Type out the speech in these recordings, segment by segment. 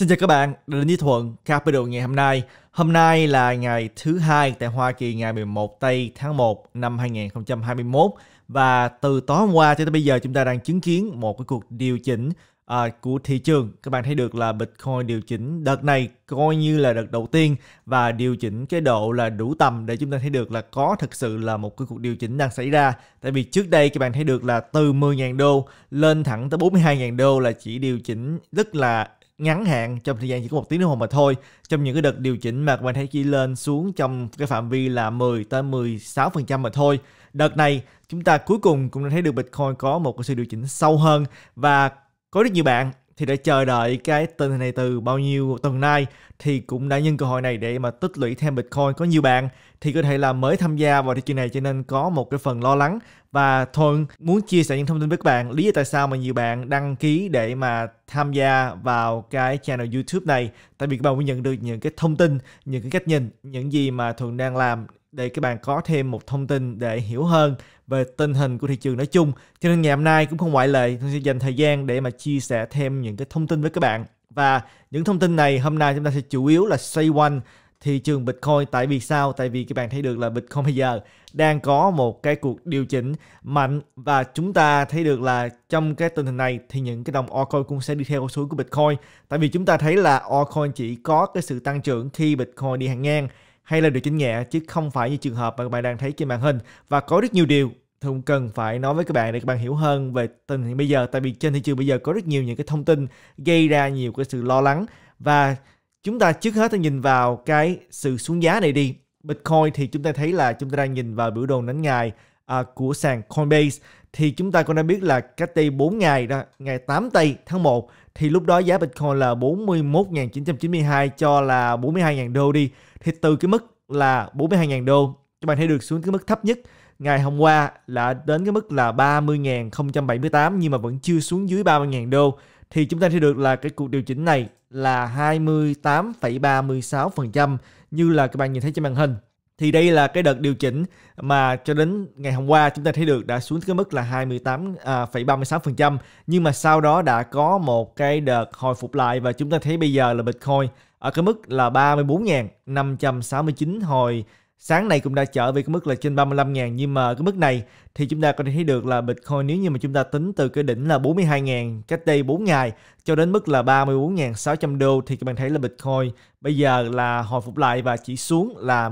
Xin chào các bạn, đã đến với Thuận Capital ngày hôm nay. Hôm nay là ngày thứ hai tại Hoa Kỳ ngày 11 tây tháng 1 năm 2021 và từ tối hôm qua cho tới bây giờ chúng ta đang chứng kiến một cái cuộc điều chỉnh uh, của thị trường. Các bạn thấy được là Bitcoin điều chỉnh đợt này coi như là đợt đầu tiên và điều chỉnh cái độ là đủ tầm để chúng ta thấy được là có thực sự là một cái cuộc điều chỉnh đang xảy ra. Tại vì trước đây các bạn thấy được là từ 10.000 đô lên thẳng tới 42.000 đô là chỉ điều chỉnh rất là ngắn hạn trong thời gian chỉ có một tiếng đồng hồ mà thôi trong những cái đợt điều chỉnh mà các bạn thấy chỉ lên xuống trong cái phạm vi là 10 tới 16 phần trăm mà thôi đợt này chúng ta cuối cùng cũng đã thấy được Bitcoin có một cái sự điều chỉnh sâu hơn và có rất nhiều bạn thì đã chờ đợi cái tên này từ bao nhiêu tuần nay thì cũng đã nhân cơ hội này để mà tích lũy thêm Bitcoin. Có nhiều bạn thì có thể là mới tham gia vào thị trường này cho nên có một cái phần lo lắng và Thuận muốn chia sẻ những thông tin với các bạn lý do tại sao mà nhiều bạn đăng ký để mà tham gia vào cái channel YouTube này tại vì các bạn cũng nhận được những cái thông tin, những cái cách nhìn, những gì mà Thuận đang làm để các bạn có thêm một thông tin để hiểu hơn về tình hình của thị trường nói chung. Cho nên ngày hôm nay cũng không ngoại lệ, tôi sẽ dành thời gian để mà chia sẻ thêm những cái thông tin với các bạn. Và những thông tin này hôm nay chúng ta sẽ chủ yếu là xoay quanh thị trường Bitcoin tại vì sao? Tại vì các bạn thấy được là Bitcoin bây giờ đang có một cái cuộc điều chỉnh mạnh và chúng ta thấy được là trong cái tình hình này thì những cái đồng altcoin cũng sẽ đi theo xu hướng của Bitcoin. Tại vì chúng ta thấy là altcoin chỉ có cái sự tăng trưởng khi Bitcoin đi hàng ngang hay là điều chỉnh nhẹ chứ không phải như trường hợp mà các bạn đang thấy trên màn hình và có rất nhiều điều Thùng cần phải nói với các bạn để các bạn hiểu hơn về tình hình bây giờ tại vì trên thị trường bây giờ có rất nhiều những cái thông tin gây ra nhiều cái sự lo lắng và chúng ta trước hết ta nhìn vào cái sự xuống giá này đi Bitcoin thì chúng ta thấy là chúng ta đang nhìn vào biểu đồ nến ngày à, của sàn Coinbase thì chúng ta cũng đã biết là cách đây 4 ngày đó, ngày 8 tây tháng 1 thì lúc đó giá Bitcoin là 41.992 cho là 42.000 đô đi. Thì từ cái mức là 42.000 đô, các bạn thấy được xuống cái mức thấp nhất ngày hôm qua là đến cái mức là 30.078 nhưng mà vẫn chưa xuống dưới 30.000 đô thì chúng ta thấy được là cái cuộc điều chỉnh này là 28,36% như là các bạn nhìn thấy trên màn hình thì đây là cái đợt điều chỉnh mà cho đến ngày hôm qua chúng ta thấy được đã xuống cái mức là 28,36% à, nhưng mà sau đó đã có một cái đợt hồi phục lại và chúng ta thấy bây giờ là Bitcoin ở cái mức là 34.569 hồi sáng nay cũng đã trở về cái mức là trên 35.000 nhưng mà cái mức này thì chúng ta có thể thấy được là Bitcoin nếu như mà chúng ta tính từ cái đỉnh là 42.000 cách đây 4 ngày cho đến mức là 34.600 đô thì các bạn thấy là Bitcoin bây giờ là hồi phục lại và chỉ xuống là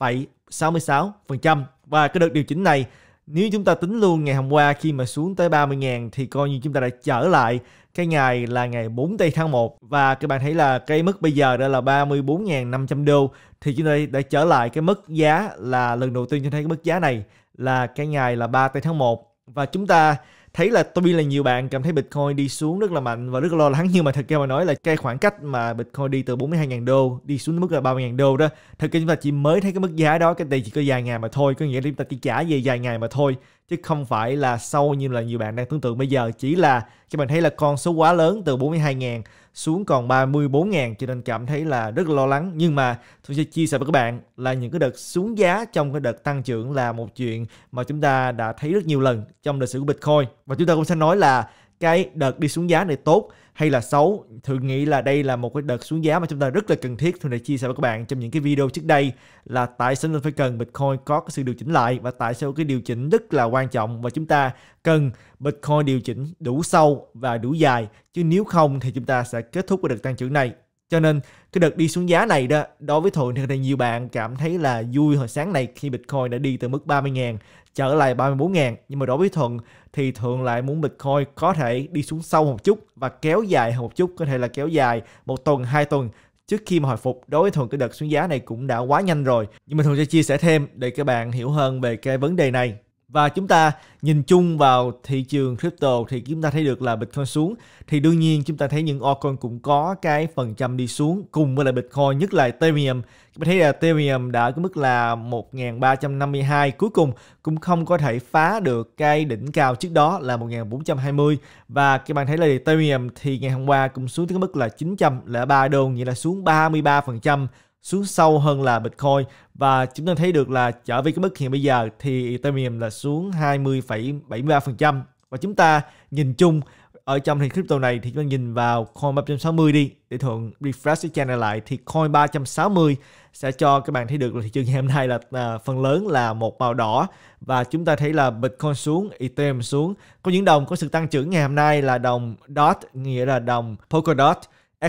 17,66% và cái đợt điều chỉnh này nếu chúng ta tính luôn ngày hôm qua khi mà xuống tới 30.000 thì coi như chúng ta đã trở lại cái ngày là ngày 4 tây tháng 1 và các bạn thấy là cái mức bây giờ đó là 34.500 đô thì chúng ta đã trở lại cái mức giá là lần đầu tiên chúng ta thấy cái mức giá này là cái ngày là 3 tây tháng 1 và chúng ta thấy là tôi biết là nhiều bạn cảm thấy Bitcoin đi xuống rất là mạnh và rất là lo lắng nhưng mà thật ra mà nói là cái khoảng cách mà Bitcoin đi từ 42.000 đô đi xuống mức là 30.000 đô đó thật ra chúng ta chỉ mới thấy cái mức giá đó cái đây chỉ có vài ngày mà thôi có nghĩa là chúng ta chỉ trả về vài ngày mà thôi chứ không phải là sâu như là nhiều bạn đang tưởng tượng bây giờ chỉ là các bạn thấy là con số quá lớn từ 42.000 xuống còn 34.000 cho nên cảm thấy là rất lo lắng nhưng mà tôi sẽ chia sẻ với các bạn là những cái đợt xuống giá trong cái đợt tăng trưởng là một chuyện mà chúng ta đã thấy rất nhiều lần trong lịch sử của Bitcoin và chúng ta cũng sẽ nói là cái đợt đi xuống giá này tốt hay là xấu thường nghĩ là đây là một cái đợt xuống giá mà chúng ta rất là cần thiết thường đã chia sẻ với các bạn trong những cái video trước đây là tại sao chúng phải cần bitcoin có cái sự điều chỉnh lại và tại sao cái điều chỉnh rất là quan trọng và chúng ta cần bitcoin điều chỉnh đủ sâu và đủ dài chứ nếu không thì chúng ta sẽ kết thúc cái đợt tăng trưởng này cho nên cái đợt đi xuống giá này đó đối với Thuận thì nhiều bạn cảm thấy là vui hồi sáng này khi Bitcoin đã đi từ mức 30.000 trở lại 34.000 nhưng mà đối với Thuận thì thường lại muốn Bitcoin có thể đi xuống sâu một chút và kéo dài hơn một chút có thể là kéo dài một tuần hai tuần trước khi mà hồi phục đối với Thuận cái đợt xuống giá này cũng đã quá nhanh rồi nhưng mà Thuận sẽ chia sẻ thêm để các bạn hiểu hơn về cái vấn đề này và chúng ta nhìn chung vào thị trường crypto thì chúng ta thấy được là Bitcoin xuống thì đương nhiên chúng ta thấy những altcoin cũng có cái phần trăm đi xuống cùng với lại Bitcoin nhất là Ethereum chúng ta thấy là Ethereum đã ở cái mức là 1.352 cuối cùng cũng không có thể phá được cái đỉnh cao trước đó là 1.420 và các bạn thấy là Ethereum thì ngày hôm qua cũng xuống tới mức là 903 đô nghĩa là xuống 33% xuống sâu hơn là Bitcoin và chúng ta thấy được là trở về cái mức hiện bây giờ thì Ethereum là xuống 20,73% và chúng ta nhìn chung ở trong hình crypto này thì chúng ta nhìn vào coin 360 đi để thuận refresh cái channel lại thì coin 360 sẽ cho các bạn thấy được là thị trường ngày hôm nay là à, phần lớn là một màu đỏ và chúng ta thấy là Bitcoin xuống, Ethereum xuống. Có những đồng có sự tăng trưởng ngày hôm nay là đồng DOT nghĩa là đồng Polkadot,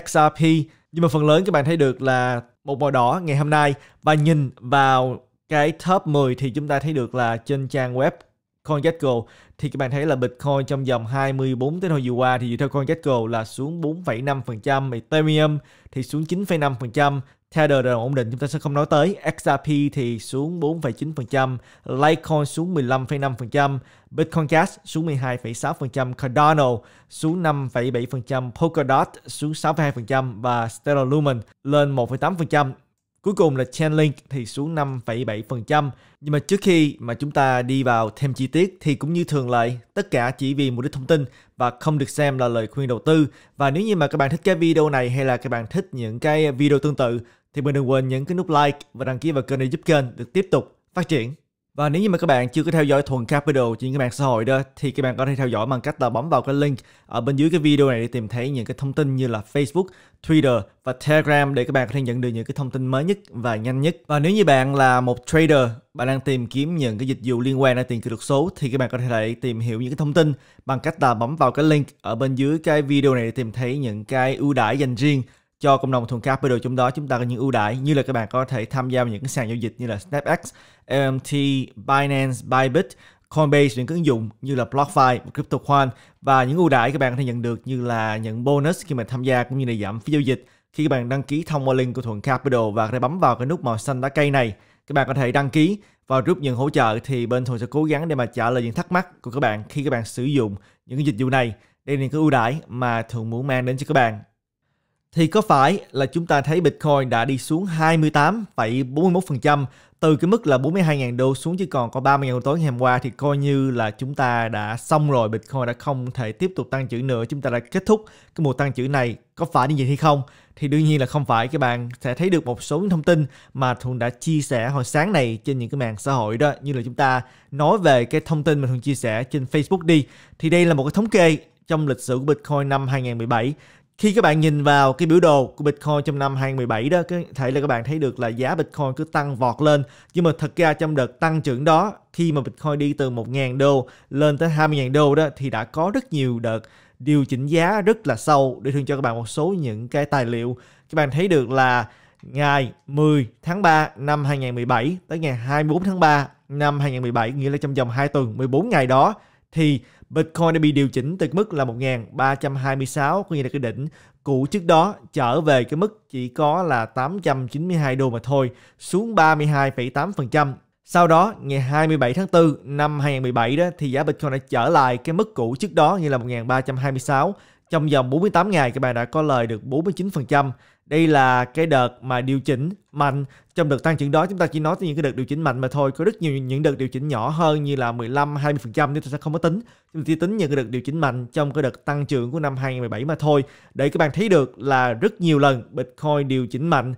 XRP nhưng mà phần lớn các bạn thấy được là một màu đỏ ngày hôm nay và nhìn vào cái top 10 thì chúng ta thấy được là trên trang web CoinGecko thì các bạn thấy là Bitcoin trong vòng 24 tới hồi vừa qua thì dựa theo CoinGecko là xuống 4,5%, Ethereum thì xuống 9,5%, Tether là ổn định chúng ta sẽ không nói tới. XRP thì xuống 4,9%, Litecoin xuống 15,5%, Bitcoin Cash xuống 12,6%, Cardano xuống 5,7%, Polkadot xuống 6,2% và Stellar Lumen lên 1,8%. Cuối cùng là Chainlink thì xuống 5,7%. Nhưng mà trước khi mà chúng ta đi vào thêm chi tiết thì cũng như thường lệ, tất cả chỉ vì mục đích thông tin và không được xem là lời khuyên đầu tư. Và nếu như mà các bạn thích cái video này hay là các bạn thích những cái video tương tự thì mình đừng quên nhấn cái nút like và đăng ký vào kênh để giúp kênh được tiếp tục phát triển. Và nếu như mà các bạn chưa có theo dõi Thuần Capital trên các mạng xã hội đó thì các bạn có thể theo dõi bằng cách là bấm vào cái link ở bên dưới cái video này để tìm thấy những cái thông tin như là Facebook, Twitter và Telegram để các bạn có thể nhận được những cái thông tin mới nhất và nhanh nhất. Và nếu như bạn là một trader, bạn đang tìm kiếm những cái dịch vụ liên quan đến tiền kỹ thuật số thì các bạn có thể tìm hiểu những cái thông tin bằng cách là bấm vào cái link ở bên dưới cái video này để tìm thấy những cái ưu đãi dành riêng cho cộng đồng thuần capital trong đó chúng ta có những ưu đãi như là các bạn có thể tham gia vào những sàn giao dịch như là SnapX, LMT, Binance, Bybit, Coinbase những ứng dụng như là BlockFi, CryptoQuant và những ưu đãi các bạn có thể nhận được như là nhận bonus khi mà tham gia cũng như là giảm phí giao dịch khi các bạn đăng ký thông qua link của Thuận Capital và có thể bấm vào cái nút màu xanh lá cây này các bạn có thể đăng ký và rút những hỗ trợ thì bên Thuận sẽ cố gắng để mà trả lời những thắc mắc của các bạn khi các bạn sử dụng những cái dịch vụ này đây là những cái ưu đãi mà Thuận muốn mang đến cho các bạn thì có phải là chúng ta thấy Bitcoin đã đi xuống 28,41% từ cái mức là 42.000 đô xuống chỉ còn có 30.000 đô tối ngày hôm qua thì coi như là chúng ta đã xong rồi Bitcoin đã không thể tiếp tục tăng trưởng nữa chúng ta đã kết thúc cái mùa tăng trưởng này có phải như vậy hay không thì đương nhiên là không phải các bạn sẽ thấy được một số những thông tin mà thuận đã chia sẻ hồi sáng này trên những cái mạng xã hội đó như là chúng ta nói về cái thông tin mà thuận chia sẻ trên Facebook đi thì đây là một cái thống kê trong lịch sử của Bitcoin năm 2017 khi các bạn nhìn vào cái biểu đồ của Bitcoin trong năm 2017 đó có thể là các bạn thấy được là giá Bitcoin cứ tăng vọt lên nhưng mà thật ra trong đợt tăng trưởng đó khi mà Bitcoin đi từ 1.000 đô lên tới 20.000 đô đó thì đã có rất nhiều đợt điều chỉnh giá rất là sâu để thường cho các bạn một số những cái tài liệu các bạn thấy được là ngày 10 tháng 3 năm 2017 tới ngày 24 tháng 3 năm 2017 nghĩa là trong vòng 2 tuần 14 ngày đó thì Bitcoin đã bị điều chỉnh từ mức là 1.326 cũng như là cái đỉnh cũ trước đó trở về cái mức chỉ có là 892 đô mà thôi xuống 32,8%. Sau đó ngày 27 tháng 4 năm 2017 đó thì giá Bitcoin đã trở lại cái mức cũ trước đó như là 1326 trong vòng 48 ngày các bạn đã có lời được 49% đây là cái đợt mà điều chỉnh mạnh trong đợt tăng trưởng đó chúng ta chỉ nói tới những cái đợt điều chỉnh mạnh mà thôi có rất nhiều những đợt điều chỉnh nhỏ hơn như là 15 20 phần trăm chúng ta sẽ không có tính chúng ta chỉ tính những cái đợt điều chỉnh mạnh trong cái đợt tăng trưởng của năm 2017 mà thôi để các bạn thấy được là rất nhiều lần Bitcoin điều chỉnh mạnh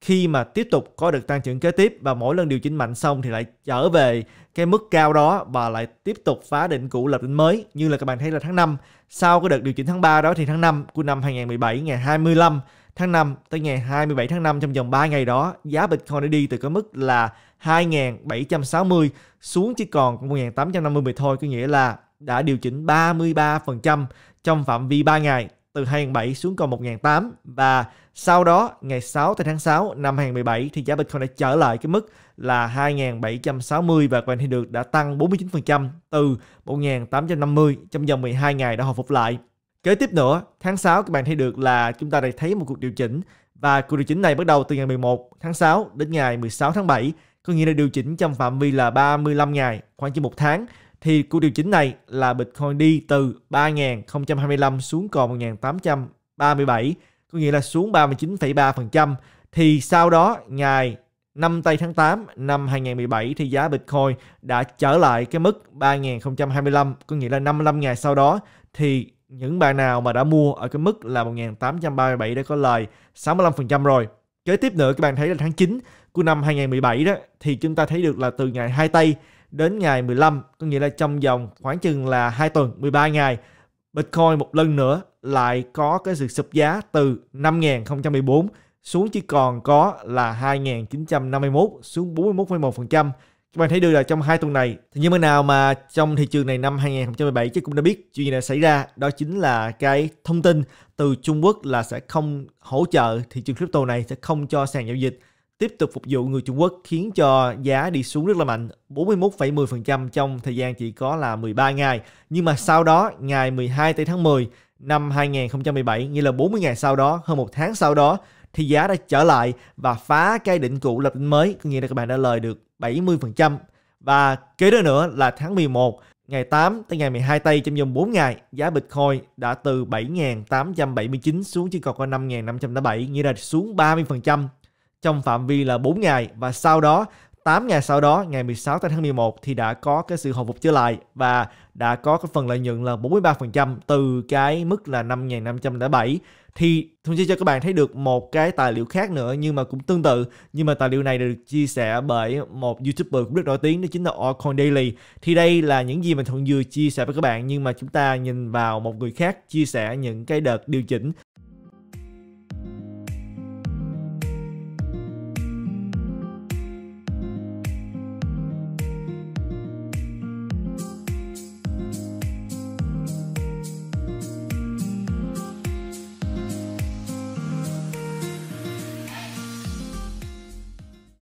khi mà tiếp tục có được tăng trưởng kế tiếp và mỗi lần điều chỉnh mạnh xong thì lại trở về cái mức cao đó và lại tiếp tục phá đỉnh cũ lập đỉnh mới như là các bạn thấy là tháng 5 sau cái đợt điều chỉnh tháng 3 đó thì tháng 5 của năm 2017 ngày 25 tháng 5 tới ngày 27 tháng 5 trong vòng 3 ngày đó, giá Bitcoin đã đi từ cái mức là 2.760 xuống chỉ còn 1.850 thôi, có nghĩa là đã điều chỉnh 33% trong phạm vi 3 ngày từ 2.700 xuống còn 1.800 và sau đó ngày 6 tới tháng 6 năm 2017 thì giá Bitcoin đã trở lại cái mức là 2.760 và quan thì được đã tăng 49% từ 1.850 trong vòng 12 ngày đã hồi phục lại. Kế tiếp nữa, tháng 6 các bạn thấy được là chúng ta đã thấy một cuộc điều chỉnh và cuộc điều chỉnh này bắt đầu từ ngày 11 tháng 6 đến ngày 16 tháng 7, có nghĩa là điều chỉnh trong phạm vi là 35 ngày, khoảng chừng một tháng. Thì cuộc điều chỉnh này là Bitcoin đi từ 3.025 xuống còn 1.837, có nghĩa là xuống 39,3%. Thì sau đó ngày 5 tây tháng 8 năm 2017 thì giá Bitcoin đã trở lại cái mức 3.025, có nghĩa là 55 ngày sau đó thì những bạn nào mà đã mua ở cái mức là 1837 đã có lời 65% rồi. Kế tiếp nữa các bạn thấy là tháng 9 của năm 2017 đó thì chúng ta thấy được là từ ngày 2 tây đến ngày 15 có nghĩa là trong vòng khoảng chừng là 2 tuần 13 ngày Bitcoin một lần nữa lại có cái sự sụp giá từ 5.014 xuống chỉ còn có là 2.951 xuống 41,1% các bạn thấy được là trong hai tuần này thì những bên nào mà trong thị trường này năm 2017 chứ cũng đã biết chuyện gì đã xảy ra đó chính là cái thông tin từ Trung Quốc là sẽ không hỗ trợ thị trường crypto này sẽ không cho sàn giao dịch tiếp tục phục vụ người Trung Quốc khiến cho giá đi xuống rất là mạnh 41,10% trong thời gian chỉ có là 13 ngày. Nhưng mà sau đó ngày 12 tây tháng 10 năm 2017 nghĩa là 40 ngày sau đó, hơn một tháng sau đó thì giá đã trở lại và phá cái đỉnh cũ lập đỉnh mới, có nghĩa là các bạn đã lời được 70%. Và kế đó nữa là tháng 11, ngày 8 tới ngày 12 tây trong vòng 4 ngày, giá Bitcoin đã từ 7.879 xuống chỉ còn có 5.507, nghĩa là xuống 30% trong phạm vi là 4 ngày và sau đó 8 ngày sau đó, ngày 16 tới tháng 11 thì đã có cái sự hồi phục trở lại và đã có cái phần lợi nhuận là 43% từ cái mức là 5.507 thì Thuận sẽ cho các bạn thấy được một cái tài liệu khác nữa nhưng mà cũng tương tự nhưng mà tài liệu này được chia sẻ bởi một youtuber cũng rất nổi tiếng đó chính là Orcon Daily thì đây là những gì mà Thuận vừa chia sẻ với các bạn nhưng mà chúng ta nhìn vào một người khác chia sẻ những cái đợt điều chỉnh